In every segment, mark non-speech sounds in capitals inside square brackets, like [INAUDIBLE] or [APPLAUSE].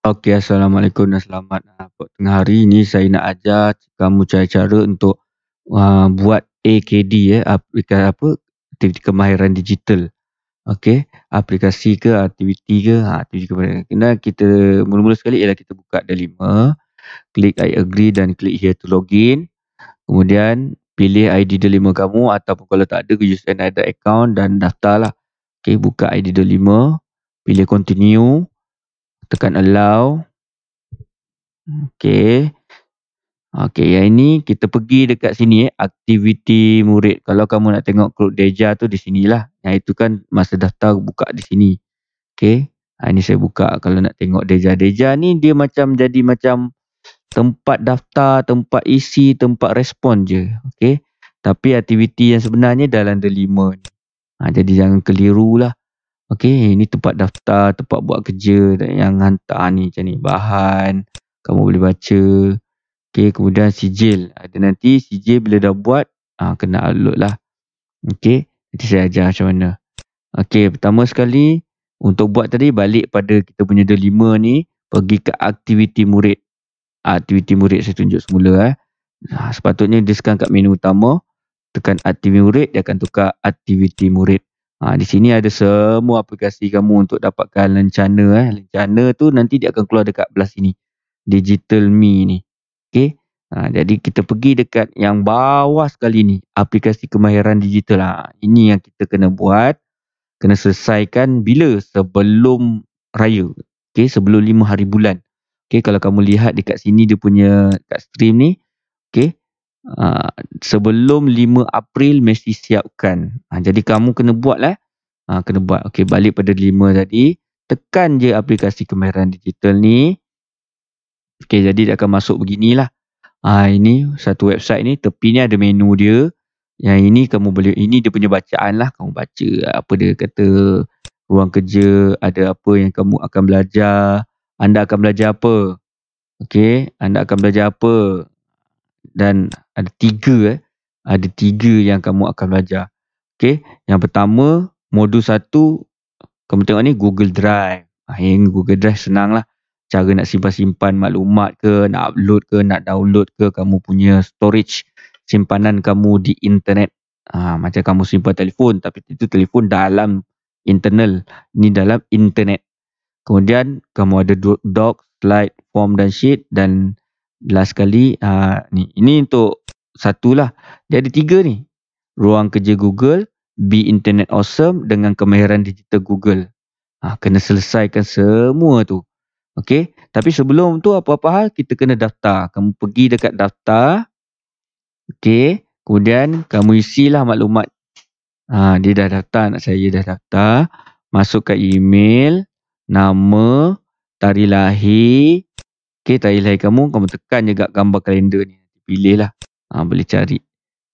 Okey, Assalamualaikum dan selamat uh, tengah hari. Ini saya nak ajar kamu cara-cara untuk uh, buat AKD, eh, ya, aplikasi apa, aktiviti kemahiran digital. Okey, aplikasi ke, aktiviti ke, ha, aktiviti kemahiran. Dan kita mula-mula sekali ialah kita buka d lima, klik I agree dan klik here to login. Kemudian pilih ID D5 kamu ataupun kalau tak ada, use another account dan daftarlah. Okey, buka ID D5, pilih continue tekan allow. Okey. Okey, yang ini kita pergi dekat sini eh, aktiviti murid. Kalau kamu nak tengok klub Deja tu di sinilah. Yang itu kan masa daftar buka di sini. Okey. Ha, ini saya buka kalau nak tengok Deja. Deja ni dia macam jadi macam tempat daftar, tempat isi, tempat respon je. Okey. Tapi aktiviti yang sebenarnya dalam delima ni. Ha, jadi jangan keliru lah. Okey, ni tempat daftar, tempat buat kerja yang hantar ni macam ni. Bahan, kamu boleh baca. Okey, kemudian sijil. Ada nanti sijil bila dah buat, ha, kena upload lah. Okey, nanti saya ajar macam mana. Okey, pertama sekali, untuk buat tadi balik pada kita punya lima ni, pergi ke aktiviti murid. Ha, aktiviti murid saya tunjuk semula eh. Nah, ha, sepatutnya dia sekarang kat menu utama. Tekan aktiviti murid, dia akan tukar aktiviti murid. Ha, di sini ada semua aplikasi kamu untuk dapatkan lencana. Eh. Lencana tu nanti dia akan keluar dekat belah sini. Digital Me ni. Okay. Ha, jadi kita pergi dekat yang bawah sekali ni. Aplikasi kemahiran digital. Ha, ini yang kita kena buat. Kena selesaikan bila? Sebelum raya. Okay. Sebelum lima hari bulan. Okay. Kalau kamu lihat dekat sini dia punya kat stream ni. Okay. Uh, sebelum 5 April mesti siapkan. Uh, jadi kamu kena buat lah. Uh, ah, kena buat. Okey balik pada 5 tadi. Tekan je aplikasi kemahiran digital ni. Okey jadi dia akan masuk beginilah. Uh, ini satu website ni. Tepi ni ada menu dia. Yang ini kamu boleh. Ini dia punya bacaan lah. Kamu baca apa dia kata. Ruang kerja. Ada apa yang kamu akan belajar. Anda akan belajar apa. Okey. Anda akan belajar apa dan ada tiga eh. Ada tiga yang kamu akan belajar. Okey, Yang pertama, modul satu. Kamu tengok ni Google Drive. Ah, yang Google Drive senang lah. Cara nak simpan-simpan maklumat ke, nak upload ke, nak download ke. Kamu punya storage simpanan kamu di internet. Ah, macam kamu simpan telefon. Tapi itu telefon dalam internal. Ni dalam internet. Kemudian kamu ada doc, slide, form dan sheet. Dan last kali uh, ni ini untuk satulah dia ada tiga ni ruang kerja Google be internet awesome dengan kemahiran digital Google ha, kena selesaikan semua tu Okay. tapi sebelum tu apa-apa hal kita kena daftar kamu pergi dekat daftar Okay. kemudian kamu isilah maklumat ha, dia dah daftar anak saya dah daftar masukkan email nama tarilahi. Okay, tarikh lahir kamu, kamu tekan je kat gambar kalender ni. Pilih lah. Ha, boleh cari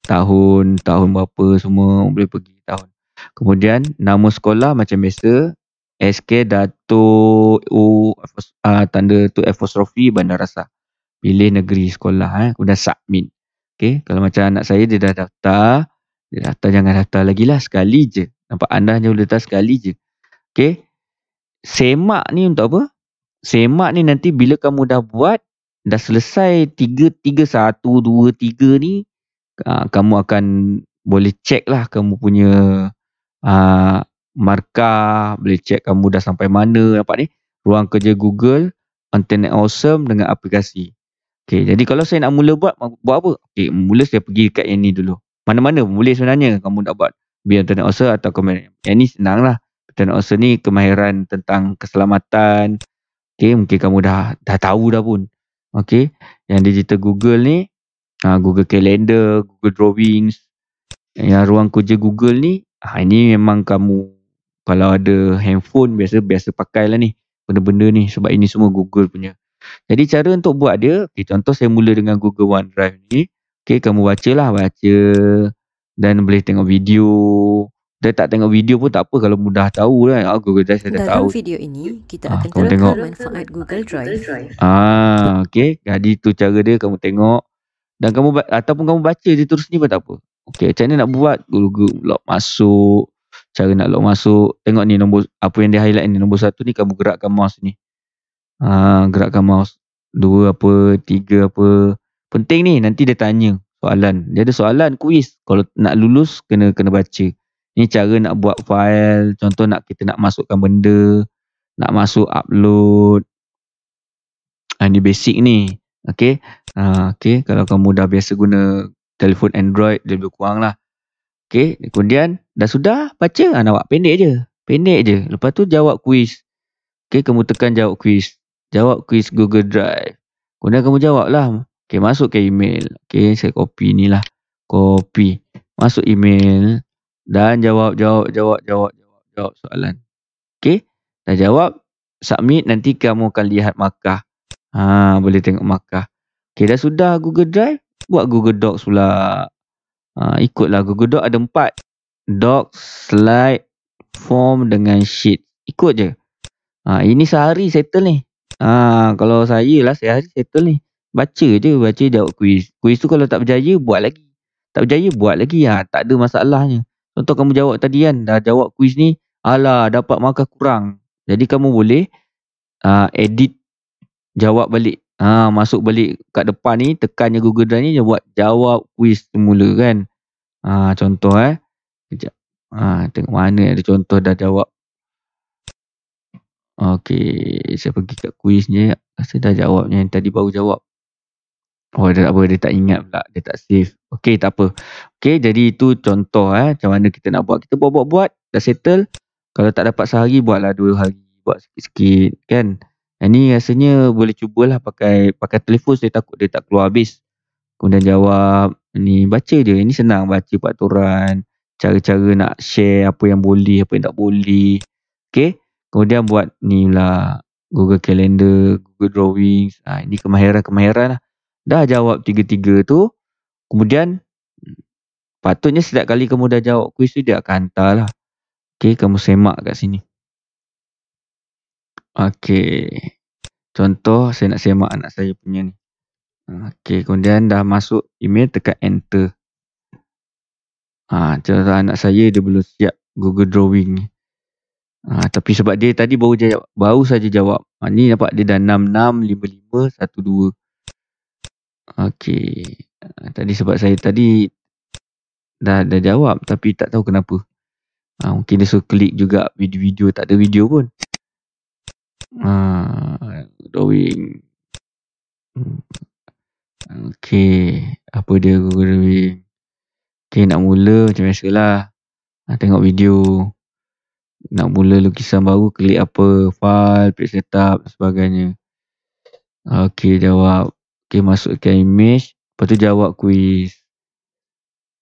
tahun, tahun berapa semua. Boleh pergi tahun. Kemudian, nama sekolah macam biasa. SK Dato U uh, tanda tu apostrophe Bandar Rasa. Pilih negeri sekolah. Eh. Kemudian submit. Okay. Kalau macam anak saya dia dah daftar. Dia daftar jangan daftar lagi lah. Sekali je. Nampak anda hanya boleh daftar sekali je. Okay. Semak ni untuk apa? semak ni nanti bila kamu dah buat dah selesai 3 3 1 2 ni uh, kamu akan boleh check lah kamu punya uh, markah boleh check kamu dah sampai mana nampak ni ruang kerja Google internet awesome dengan aplikasi Okay, jadi kalau saya nak mula buat, buat apa? Okay, mula saya pergi dekat yang ni dulu. Mana-mana boleh sebenarnya kamu nak buat biar internet awesome atau komen. Yang ni senang lah. Internet awesome ni kemahiran tentang keselamatan, Okay, mungkin kamu dah dah tahu dah pun. Okay, yang digital Google ni, ha, Google Calendar, Google Drawings, yang ruang kerja Google ni, ha, ini memang kamu kalau ada handphone biasa biasa pakai lah ni benda-benda ni sebab ini semua Google punya. Jadi cara untuk buat dia, okay, contoh saya mula dengan Google OneDrive ni. Okay, kamu baca lah, baca dan boleh tengok video, dia tak tengok video pun tak apa kalau mudah tahu kan ah, Google Drive saya dah tahu dalam video ini kita ah, akan tengok manfaat Google Drive ah okey jadi tu cara dia kamu tengok dan kamu ataupun kamu baca dia terus ni pun tak apa okey macam mana nak buat Google log masuk cara nak log masuk tengok ni nombor apa yang dia highlight ni nombor satu ni kamu gerakkan mouse ni ah gerakkan mouse dua apa tiga apa penting ni nanti dia tanya soalan dia ada soalan kuis kalau nak lulus kena kena baca Ni cara nak buat file, contoh nak kita nak masukkan benda, nak masuk upload. Ah ni basic ni. okay? Ha uh, kalau kamu dah biasa guna telefon Android dia lebih kurang lah. Okay, kemudian dah sudah baca ah nak buat pendek je. Pendek je. Lepas tu jawab quiz. okay? kamu tekan jawab quiz. Jawab quiz Google Drive. Kemudian kamu jawab lah. Okey, masuk ke email. okay? saya copy ni lah. Copy. Masuk email dan jawab jawab jawab jawab jawab, jawab soalan. Okay, Dah jawab, submit nanti kamu akan lihat markah. Ha, boleh tengok markah. Okey, dah sudah Google Drive, buat Google Docs pula. Ha, ikutlah Google Docs ada empat. Docs, slide, form dengan sheet. Ikut je. Ha, ini sehari settle ni. Ha, kalau saya lah sehari settle ni. Baca je, baca jawab kuis. Kuis tu kalau tak berjaya, buat lagi. Tak berjaya, buat lagi. Ha, tak ada masalahnya. Contoh kamu jawab tadi kan, dah jawab kuis ni, alah dapat markah kurang. Jadi kamu boleh uh, edit jawab balik. Ha, masuk balik kat depan ni, tekannya Google Drive ni, dia buat jawab kuis semula kan. Ha, contoh eh. Sekejap. Ha, tengok mana ada contoh dah jawab. Okay, saya pergi kat kuisnya. saya dah jawabnya yang tadi baru jawab. Oh dia, apa, dia tak ingat pula. Dia tak save. Okay tak apa. Okay jadi itu contoh eh. Macam mana kita nak buat. Kita buat-buat-buat. Dah settle. Kalau tak dapat sehari buatlah dua hari. Buat sikit-sikit kan. Yang ni rasanya boleh cubalah pakai pakai telefon saya takut dia tak keluar habis. Kemudian jawab. Ni baca je. Ini senang baca peraturan. Cara-cara nak share apa yang boleh, apa yang tak boleh. Okay. Kemudian buat ni lah. Google Calendar, Google Drawings. Ha, ini kemahiran-kemahiran lah. Dah jawab tiga-tiga tu, kemudian patutnya setiap kali kamu dah jawab kuis tu, dia akan hantar lah. Okay, kamu semak kat sini. Okay. Contoh, saya nak semak anak saya punya ni. Okay, kemudian dah masuk email, tekan enter. Ha, contoh anak saya, dia belum siap Google Drawing Ha, tapi sebab dia tadi baru jawab, baru saja jawab. Ha, ni nampak dia dah 6655 12. Okey. Ah, tadi sebab saya tadi dah dah jawab tapi tak tahu kenapa. Ha, mungkin dia suruh klik juga video-video tak ada video pun. Ha, drawing. Hmm. Okey. Apa dia Google Drawing? Okey nak mula macam biasalah. Ha, tengok video. Nak mula lukisan baru klik apa? File, page setup sebagainya. Okey jawab. Okay, masukkan image. Lepas tu jawab kuis.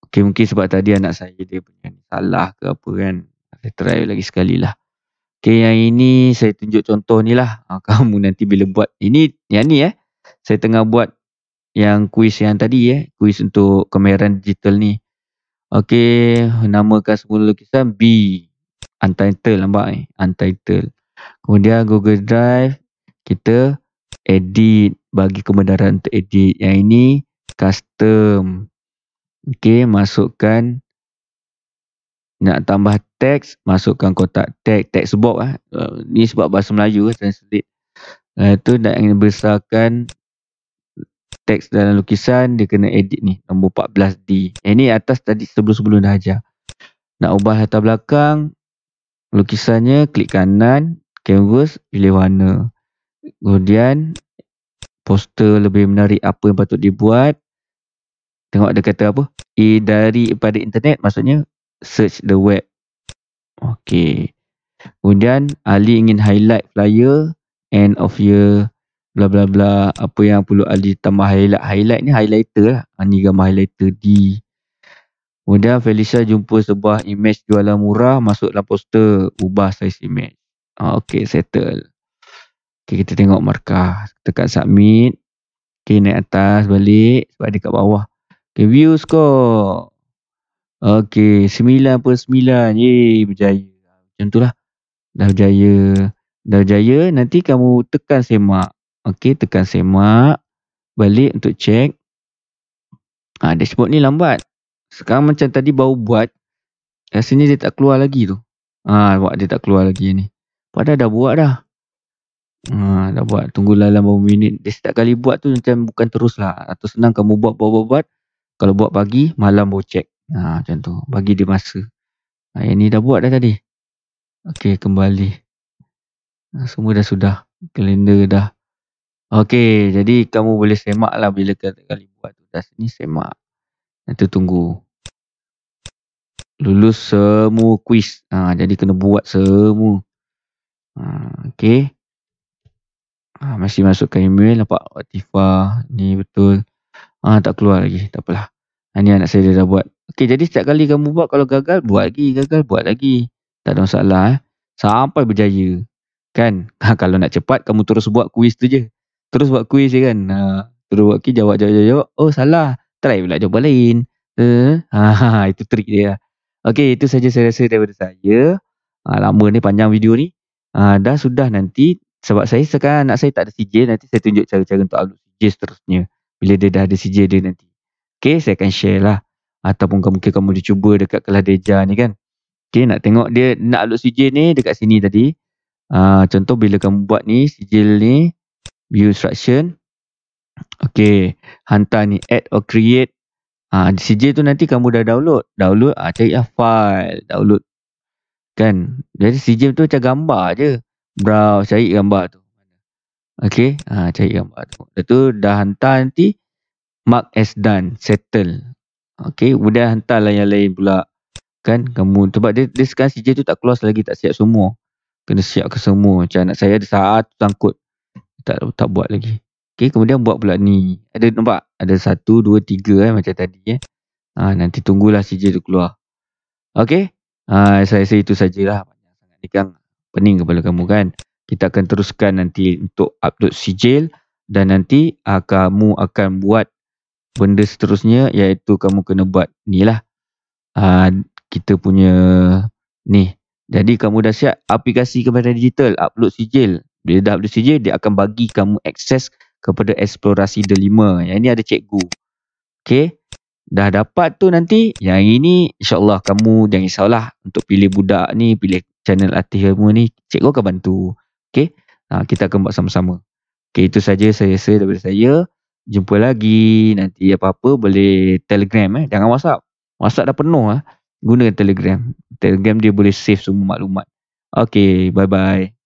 Okay, mungkin sebab tadi anak saya dia punya salah ke apa kan. Saya try lagi sekali lah. Okay, yang ini saya tunjuk contoh ni lah. Ha, [LAUGHS] kamu nanti bila buat. Ini, yang ni eh. Saya tengah buat yang kuis yang tadi eh. Kuis untuk kameran digital ni. Okay, namakan semula lukisan B. Untitled nampak eh. Untitled. Kemudian Google Drive. Kita edit bagi kebenaran untuk edit yang ini custom okey masukkan nak tambah teks masukkan kotak teks textbox ah uh, ni sebab bahasa Melayu kan, translate uh, tu nak yang besarkan teks dalam lukisan dia kena edit ni nombor 14D ini atas tadi sebelum-sebelum dah ajar nak ubah latar belakang lukisannya klik kanan canvas pilih warna Kemudian poster lebih menarik apa yang patut dibuat. Tengok dia kata apa? E dari pada internet maksudnya search the web. Okey. Kemudian Ali ingin highlight flyer end of year bla bla bla apa yang perlu Ali tambah highlight highlight ni highlighter lah. Ini gambar highlighter di Kemudian Felicia jumpa sebuah image jualan murah masuklah poster ubah saiz image. Ah, okey settle. Okay, kita tengok markah. Tekan submit. Okay, naik atas balik. Sebab dekat bawah. Okay, view score. Okay, 9.9. Yeay, berjaya. Macam tu lah. Dah berjaya. Dah berjaya. Nanti kamu tekan semak. Okay, tekan semak. Balik untuk check. Ha, dashboard ni lambat. Sekarang macam tadi baru buat. Rasanya dia tak keluar lagi tu. Ha, dia tak keluar lagi ni. Padahal dah buat dah. Ah, dah buat tunggu lah dalam beberapa minit dia setiap kali buat tu macam bukan terus lah atau senang kamu buat buat buat, buat. kalau buat pagi malam bawa check ha, macam tu bagi dia masa ha, yang ni dah buat dah tadi Okey kembali ha, semua dah sudah kalender dah Okey jadi kamu boleh semak lah bila kali, kali buat tu dah sini semak nanti tunggu lulus semua quiz ha, jadi kena buat semua ha, Okey. Ha, masih masukkan email nampak Atifa ni betul. Ha, tak keluar lagi. Tak apalah. Ha, ni anak saya dah buat. Okey jadi setiap kali kamu buat kalau gagal buat lagi. Gagal buat lagi. Tak ada masalah. Eh. Sampai berjaya. Kan? Ha, [LAUGHS] kalau nak cepat kamu terus buat kuis tu je. Terus buat kuis je kan. Ha, terus buat kuis jawab jawab jawab. jawab. Oh salah. Try pula jawab lain. Uh, ha, ha, itu trik dia. Okey itu saja saya rasa daripada saya. Ha, lama ni panjang video ni. Ha, dah sudah nanti sebab saya sekarang anak saya tak ada CJ, nanti saya tunjuk cara-cara untuk upload CJ seterusnya. Bila dia dah ada CJ dia nanti. Okay, saya akan share lah. Ataupun kamu, mungkin kamu boleh cuba dekat kelas Deja ni kan. Okay, nak tengok dia nak upload CJ ni dekat sini tadi. Uh, contoh bila kamu buat ni, sijil ni, view instruction. Okay, hantar ni add or create. Ah, uh, CJ tu nanti kamu dah download. Download, uh, cari lah file. Download. Kan? Jadi CJ tu macam gambar je. Brow cari gambar tu. Okay. Ha, cari gambar tu. Lepas tu dah hantar nanti. Mark as done. Settle. Okay. Kemudian hantar lah yang lain pula. Kan. Kamu. Sebab dia, dia sekarang CJ tu tak close lagi. Tak siap semua. Kena siap ke semua. Macam anak saya ada saat tangkut. Tak tak buat lagi. Okay. Kemudian buat pula ni. Ada nampak? Ada satu, dua, tiga eh. Macam tadi eh. Ha, nanti tunggulah CJ tu keluar. Okay. Ha, saya rasa itu sajalah. Ini kan pening kepala kamu kan. Kita akan teruskan nanti untuk upload sijil dan nanti uh, kamu akan buat benda seterusnya iaitu kamu kena buat ni lah. Uh, kita punya ni. Jadi kamu dah siap aplikasi kepada digital, upload sijil. Bila dah upload sijil, dia akan bagi kamu akses kepada eksplorasi delima. Yang ini ada cikgu. Okay. Dah dapat tu nanti, yang ini insyaAllah kamu jangan risaulah untuk pilih budak ni, pilih channel Atih Ilmu ni cikgu akan bantu. Okey. Ha, kita akan buat sama-sama. Okey itu saja saya rasa daripada saya. Jumpa lagi nanti apa-apa boleh Telegram eh jangan WhatsApp. WhatsApp dah penuh ah. Eh. Guna Telegram. Telegram dia boleh save semua maklumat. Okey, bye-bye.